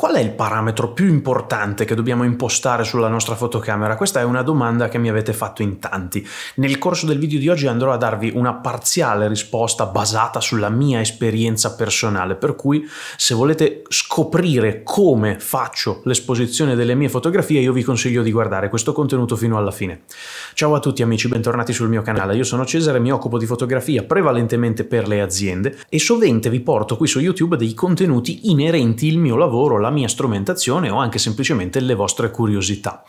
Qual è il parametro più importante che dobbiamo impostare sulla nostra fotocamera? Questa è una domanda che mi avete fatto in tanti. Nel corso del video di oggi andrò a darvi una parziale risposta basata sulla mia esperienza personale, per cui se volete scoprire come faccio l'esposizione delle mie fotografie io vi consiglio di guardare questo contenuto fino alla fine. Ciao a tutti amici, bentornati sul mio canale. Io sono Cesare, mi occupo di fotografia prevalentemente per le aziende e sovente vi porto qui su YouTube dei contenuti inerenti il mio lavoro, la la mia strumentazione o anche semplicemente le vostre curiosità.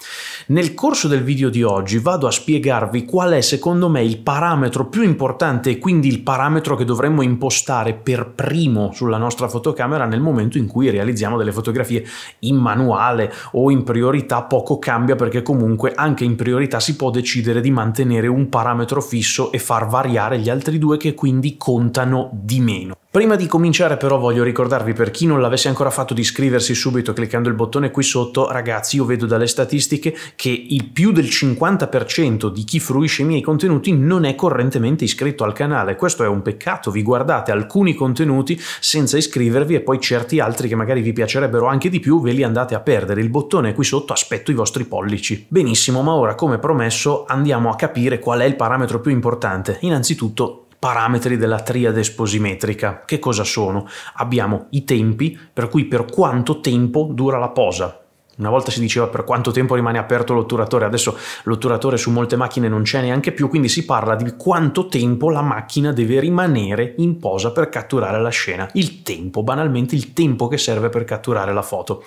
Nel corso del video di oggi vado a spiegarvi qual è secondo me il parametro più importante e quindi il parametro che dovremmo impostare per primo sulla nostra fotocamera nel momento in cui realizziamo delle fotografie in manuale o in priorità poco cambia perché comunque anche in priorità si può decidere di mantenere un parametro fisso e far variare gli altri due che quindi contano di meno. Prima di cominciare però voglio ricordarvi per chi non l'avesse ancora fatto di iscriversi subito cliccando il bottone qui sotto, ragazzi io vedo dalle statistiche che il più del 50% di chi fruisce i miei contenuti non è correntemente iscritto al canale, questo è un peccato, vi guardate alcuni contenuti senza iscrivervi e poi certi altri che magari vi piacerebbero anche di più ve li andate a perdere, il bottone qui sotto aspetto i vostri pollici. Benissimo, ma ora come promesso andiamo a capire qual è il parametro più importante, innanzitutto parametri della triade sposimetrica. Che cosa sono? Abbiamo i tempi, per cui per quanto tempo dura la posa, una volta si diceva per quanto tempo rimane aperto l'otturatore, adesso l'otturatore su molte macchine non c'è neanche più, quindi si parla di quanto tempo la macchina deve rimanere in posa per catturare la scena. Il tempo, banalmente il tempo che serve per catturare la foto.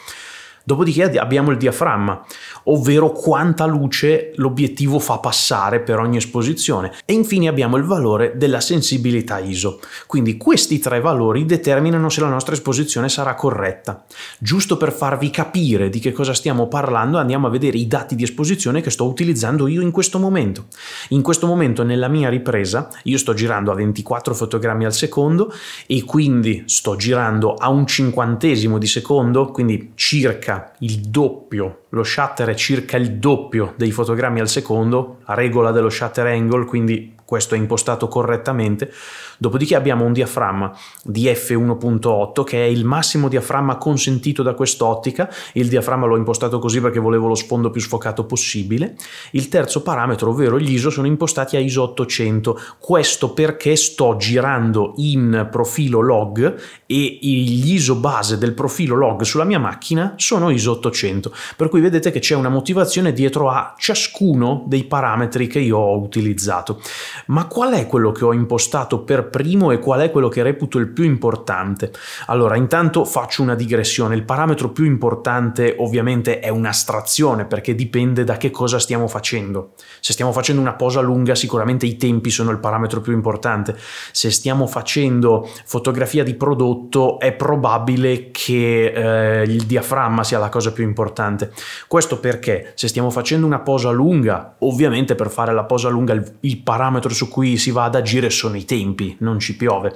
Dopodiché abbiamo il diaframma, ovvero quanta luce l'obiettivo fa passare per ogni esposizione. E infine abbiamo il valore della sensibilità ISO. Quindi questi tre valori determinano se la nostra esposizione sarà corretta. Giusto per farvi capire di che cosa stiamo parlando andiamo a vedere i dati di esposizione che sto utilizzando io in questo momento. In questo momento nella mia ripresa io sto girando a 24 fotogrammi al secondo e quindi sto girando a un cinquantesimo di secondo, quindi circa circa il doppio, lo shutter è circa il doppio dei fotogrammi al secondo, la regola dello shutter angle, quindi questo è impostato correttamente. Dopodiché abbiamo un diaframma di f1.8 che è il massimo diaframma consentito da quest'ottica. Il diaframma l'ho impostato così perché volevo lo sfondo più sfocato possibile. Il terzo parametro, ovvero gli ISO, sono impostati a ISO 800. Questo perché sto girando in profilo log e gli ISO base del profilo log sulla mia macchina sono ISO 800. Per cui vedete che c'è una motivazione dietro a ciascuno dei parametri che io ho utilizzato ma qual è quello che ho impostato per primo e qual è quello che reputo il più importante? Allora, intanto faccio una digressione. Il parametro più importante ovviamente è un'astrazione perché dipende da che cosa stiamo facendo. Se stiamo facendo una posa lunga sicuramente i tempi sono il parametro più importante. Se stiamo facendo fotografia di prodotto è probabile che eh, il diaframma sia la cosa più importante. Questo perché se stiamo facendo una posa lunga, ovviamente per fare la posa lunga il, il parametro parametro su cui si va ad agire sono i tempi, non ci piove.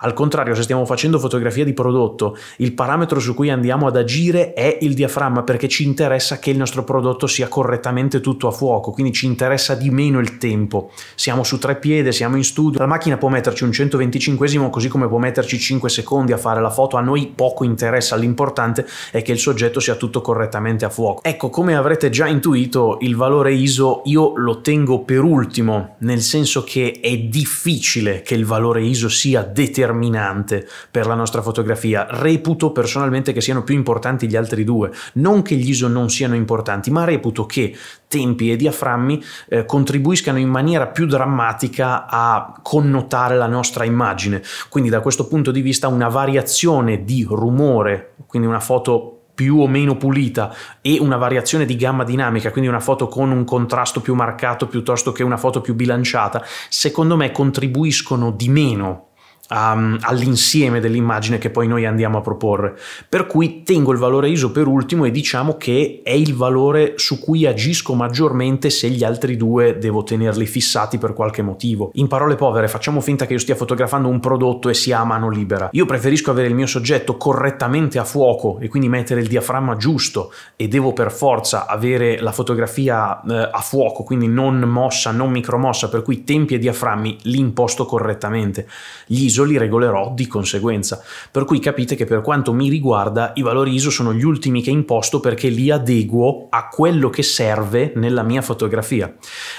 Al contrario, se stiamo facendo fotografia di prodotto, il parametro su cui andiamo ad agire è il diaframma perché ci interessa che il nostro prodotto sia correttamente tutto a fuoco, quindi ci interessa di meno il tempo. Siamo su tre piede, siamo in studio, la macchina può metterci un 125 così come può metterci 5 secondi a fare la foto, a noi poco interessa, l'importante è che il soggetto sia tutto correttamente a fuoco. Ecco, come avrete già intuito, il valore ISO io lo tengo per ultimo, nel senso senso che è difficile che il valore ISO sia determinante per la nostra fotografia. Reputo personalmente che siano più importanti gli altri due, non che gli ISO non siano importanti, ma reputo che tempi e diaframmi eh, contribuiscano in maniera più drammatica a connotare la nostra immagine. Quindi da questo punto di vista una variazione di rumore, quindi una foto più o meno pulita e una variazione di gamma dinamica, quindi una foto con un contrasto più marcato piuttosto che una foto più bilanciata, secondo me contribuiscono di meno um, all'insieme dell'immagine che poi noi andiamo a proporre. Per cui tengo il valore ISO per ultimo e diciamo che è il valore su cui agisco maggiormente se gli altri due devo tenerli fissati per qualche motivo. In parole povere, facciamo finta che io stia fotografando un prodotto e sia a mano libera. Io preferisco avere il mio soggetto correttamente a fuoco e quindi mettere il diaframma giusto e devo per forza avere la fotografia eh, a fuoco, quindi non mossa, non micromossa, per cui tempi e diaframmi li imposto correttamente. Gli ISO ISO li regolerò di conseguenza. Per cui capite che per quanto mi riguarda i valori ISO sono gli ultimi che imposto perché li adeguo a quello che serve nella mia fotografia.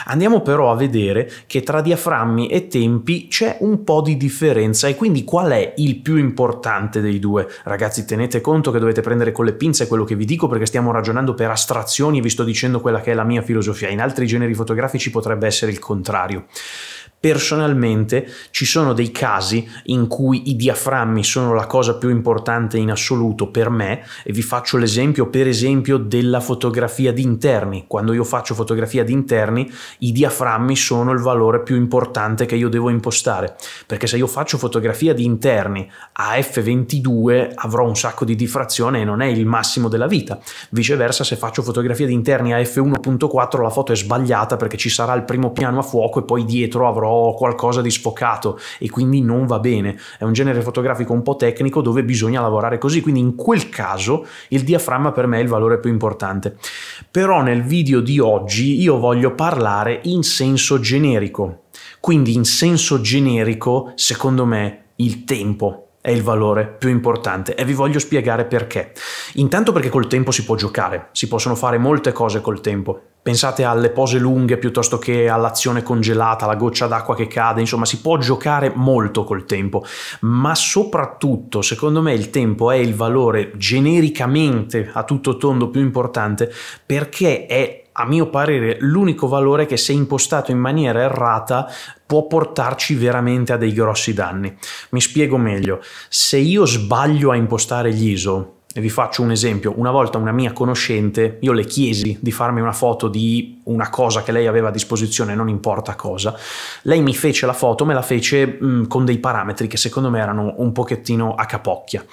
Andiamo però a vedere che tra diaframmi e tempi c'è un po' di differenza e quindi qual è il più importante dei due? Ragazzi tenete conto che dovete prendere con le pinze quello che vi dico perché stiamo ragionando per astrazioni e vi sto dicendo quella che è la mia filosofia. In altri generi fotografici potrebbe essere il contrario. Personalmente ci sono dei casi in cui i diaframmi sono la cosa più importante in assoluto per me e vi faccio l'esempio per esempio della fotografia di interni. Quando io faccio fotografia di interni i diaframmi sono il valore più importante che io devo impostare perché se io faccio fotografia di interni a f22 avrò un sacco di diffrazione e non è il massimo della vita. Viceversa se faccio fotografia di interni a f1.4 la foto è sbagliata perché ci sarà il primo piano a fuoco e poi dietro avrò però qualcosa di sfocato e quindi non va bene. È un genere fotografico un po' tecnico dove bisogna lavorare così, quindi in quel caso il diaframma per me è il valore più importante. Però nel video di oggi io voglio parlare in senso generico. Quindi in senso generico, secondo me, il tempo è il valore più importante e vi voglio spiegare perché. Intanto perché col tempo si può giocare, si possono fare molte cose col tempo. Pensate alle pose lunghe piuttosto che all'azione congelata, alla goccia d'acqua che cade, insomma si può giocare molto col tempo, ma soprattutto secondo me il tempo è il valore genericamente a tutto tondo più importante perché è a mio parere l'unico valore che se impostato in maniera errata può portarci veramente a dei grossi danni. Mi spiego meglio, se io sbaglio a impostare gli ISO, e vi faccio un esempio, una volta una mia conoscente, io le chiesi di farmi una foto di una cosa che lei aveva a disposizione, non importa cosa, lei mi fece la foto, me la fece mh, mm, con dei parametri che secondo me erano un pochettino a capocchia.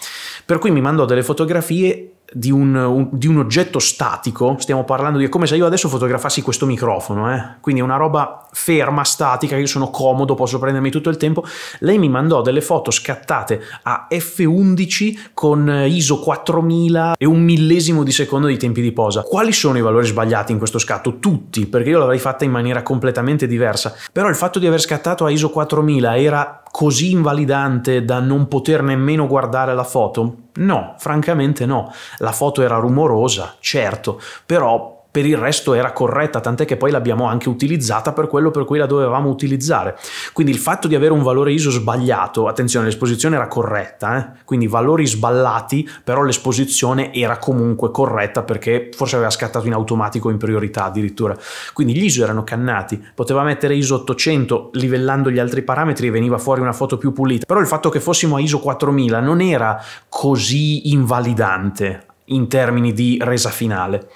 Per cui mi mandò delle fotografie di un, un, di un, oggetto statico, stiamo parlando di come se io adesso fotografassi questo microfono, eh? quindi è una roba ferma, statica, io sono comodo, posso prendermi tutto il tempo. Lei mi mandò delle foto scattate a F11 con ISO 4000 e un millesimo di secondo di tempi di posa. Quali sono i valori sbagliati in questo scatto? Tutti, perché io l'avrei fatta in maniera completamente diversa. Però il fatto di aver scattato a ISO 4000 era così invalidante da non poter nemmeno guardare la foto No, francamente no. La foto era rumorosa, certo, però per il resto era corretta, tant'è che poi l'abbiamo anche utilizzata per quello per cui la dovevamo utilizzare. Quindi il fatto di avere un valore ISO sbagliato, attenzione, l'esposizione era corretta, eh? quindi valori sballati, però l'esposizione era comunque corretta perché forse aveva scattato in automatico in priorità addirittura. Quindi gli ISO erano cannati, poteva mettere ISO 800 livellando gli altri parametri e veniva fuori una foto più pulita, però il fatto che fossimo a ISO 4000 non era così invalidante in termini di resa finale.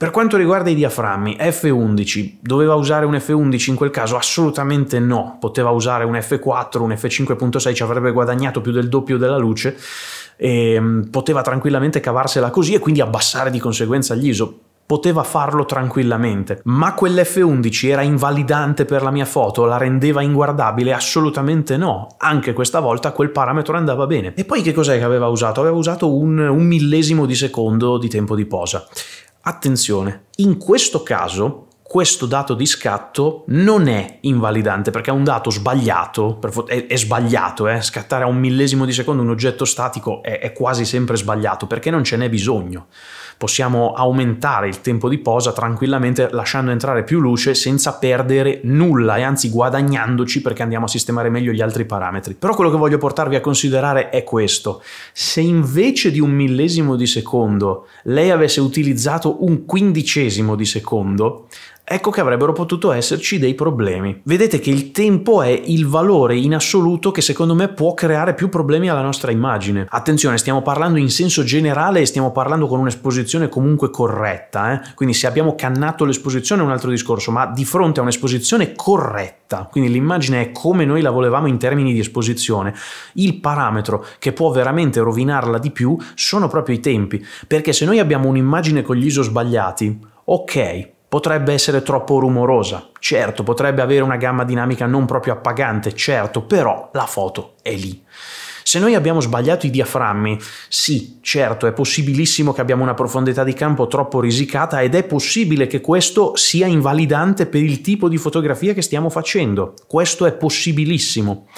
Per quanto riguarda i diaframmi, F11 doveva usare un F11 in quel caso? Assolutamente no, poteva usare un F4, un F5.6 ci avrebbe guadagnato più del doppio della luce e ehm, poteva tranquillamente cavarsela così e quindi abbassare di conseguenza gli ISO poteva farlo tranquillamente, ma quell'F11 era invalidante per la mia foto, la rendeva inguardabile? Assolutamente no, anche questa volta quel parametro andava bene. E poi che cos'è che aveva usato? Aveva usato un, un millesimo di secondo di tempo di posa. Attenzione, in questo caso questo dato di scatto non è invalidante perché è un dato sbagliato, è, è sbagliato, eh? scattare a un millesimo di secondo un oggetto statico è, è quasi sempre sbagliato perché non ce n'è bisogno. Possiamo aumentare il tempo di posa tranquillamente lasciando entrare più luce senza perdere nulla e anzi guadagnandoci perché andiamo a sistemare meglio gli altri parametri. Però quello che voglio portarvi a considerare è questo. Se invece di un millesimo di secondo lei avesse utilizzato un quindicesimo di secondo, ecco che avrebbero potuto esserci dei problemi. Vedete che il tempo è il valore in assoluto che secondo me può creare più problemi alla nostra immagine. Attenzione, stiamo parlando in senso generale e stiamo parlando con un'esposizione comunque corretta, eh? quindi se abbiamo cannato l'esposizione è un altro discorso, ma di fronte a un'esposizione corretta, quindi l'immagine è come noi la volevamo in termini di esposizione, il parametro che può veramente rovinarla di più sono proprio i tempi, perché se noi abbiamo un'immagine con gli ISO sbagliati, ok, potrebbe essere troppo rumorosa, certo, potrebbe avere una gamma dinamica non proprio appagante, certo, però la foto è lì. Se noi abbiamo sbagliato i diaframmi, sì, certo, è possibilissimo che abbiamo una profondità di campo troppo risicata ed è possibile che questo sia invalidante per il tipo di fotografia che stiamo facendo. Questo è possibilissimo.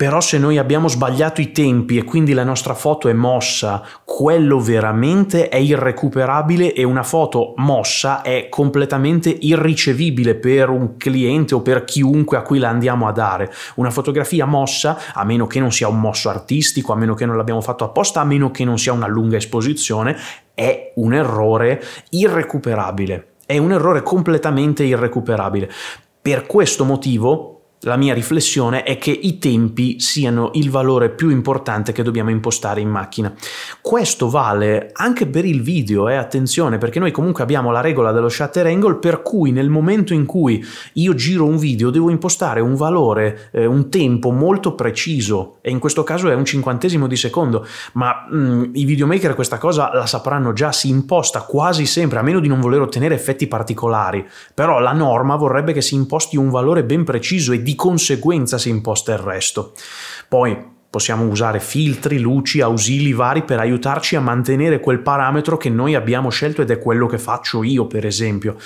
Però se noi abbiamo sbagliato i tempi e quindi la nostra foto è mossa, quello veramente è irrecuperabile e una foto mossa è completamente irricevibile per un cliente o per chiunque a cui la andiamo a dare. Una fotografia mossa, a meno che non sia un mosso artistico, a meno che non l'abbiamo fatto apposta, a meno che non sia una lunga esposizione, è un errore irrecuperabile. È un errore completamente irrecuperabile. Per questo motivo la mia riflessione è che i tempi siano il valore più importante che dobbiamo impostare in macchina. Questo vale anche per il video, eh, attenzione, perché noi comunque abbiamo la regola dello shutter angle per cui nel momento in cui io giro un video devo impostare un valore, eh, un tempo molto preciso e in questo caso è un cinquantesimo di secondo, ma mh, mm, i videomaker questa cosa la sapranno già, si imposta quasi sempre, a meno di non voler ottenere effetti particolari, però la norma vorrebbe che si imposti un valore ben preciso e di conseguenza si imposta il resto. Poi possiamo usare filtri, luci, ausili vari per aiutarci a mantenere quel parametro che noi abbiamo scelto ed è quello che faccio io per esempio.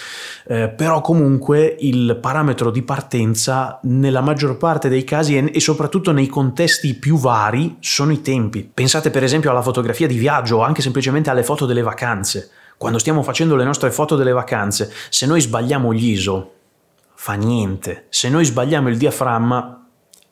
Eh, però comunque il parametro di partenza nella maggior parte dei casi e, e soprattutto nei contesti più vari sono i tempi. Pensate per esempio alla fotografia di viaggio o anche semplicemente alle foto delle vacanze. Quando stiamo facendo le nostre foto delle vacanze, se noi sbagliamo gli ISO, fa niente. Se noi sbagliamo il diaframma,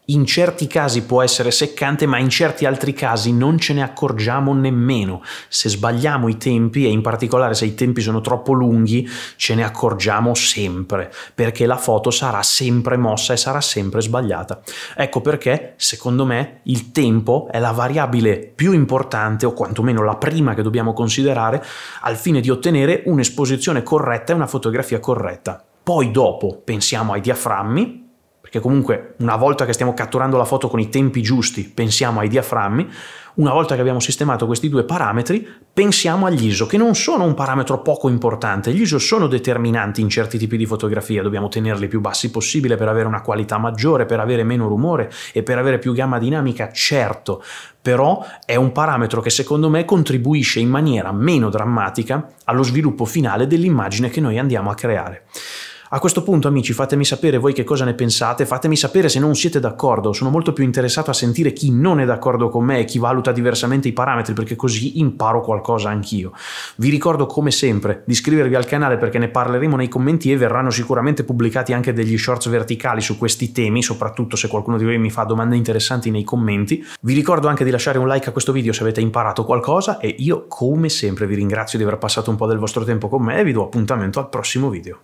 in certi casi può essere seccante, ma in certi altri casi non ce ne accorgiamo nemmeno. Se sbagliamo i tempi, e in particolare se i tempi sono troppo lunghi, ce ne accorgiamo sempre, perché la foto sarà sempre mossa e sarà sempre sbagliata. Ecco perché, secondo me, il tempo è la variabile più importante, o quantomeno la prima che dobbiamo considerare, al fine di ottenere un'esposizione corretta e una fotografia corretta. Poi dopo pensiamo ai diaframmi, perché comunque una volta che stiamo catturando la foto con i tempi giusti, pensiamo ai diaframmi, una volta che abbiamo sistemato questi due parametri, pensiamo agli ISO, che non sono un parametro poco importante. Gli ISO sono determinanti in certi tipi di fotografia, dobbiamo tenerli più bassi possibile per avere una qualità maggiore, per avere meno rumore e per avere più gamma dinamica, certo, però è un parametro che secondo me contribuisce in maniera meno drammatica allo sviluppo finale dell'immagine che noi andiamo a creare. A questo punto, amici, fatemi sapere voi che cosa ne pensate, fatemi sapere se non siete d'accordo, sono molto più interessato a sentire chi non è d'accordo con me e chi valuta diversamente i parametri, perché così imparo qualcosa anch'io. Vi ricordo come sempre di iscrivervi al canale perché ne parleremo nei commenti e verranno sicuramente pubblicati anche degli shorts verticali su questi temi, soprattutto se qualcuno di voi mi fa domande interessanti nei commenti. Vi ricordo anche di lasciare un like a questo video se avete imparato qualcosa e io come sempre vi ringrazio di aver passato un po' del vostro tempo con me e vi do appuntamento al prossimo video.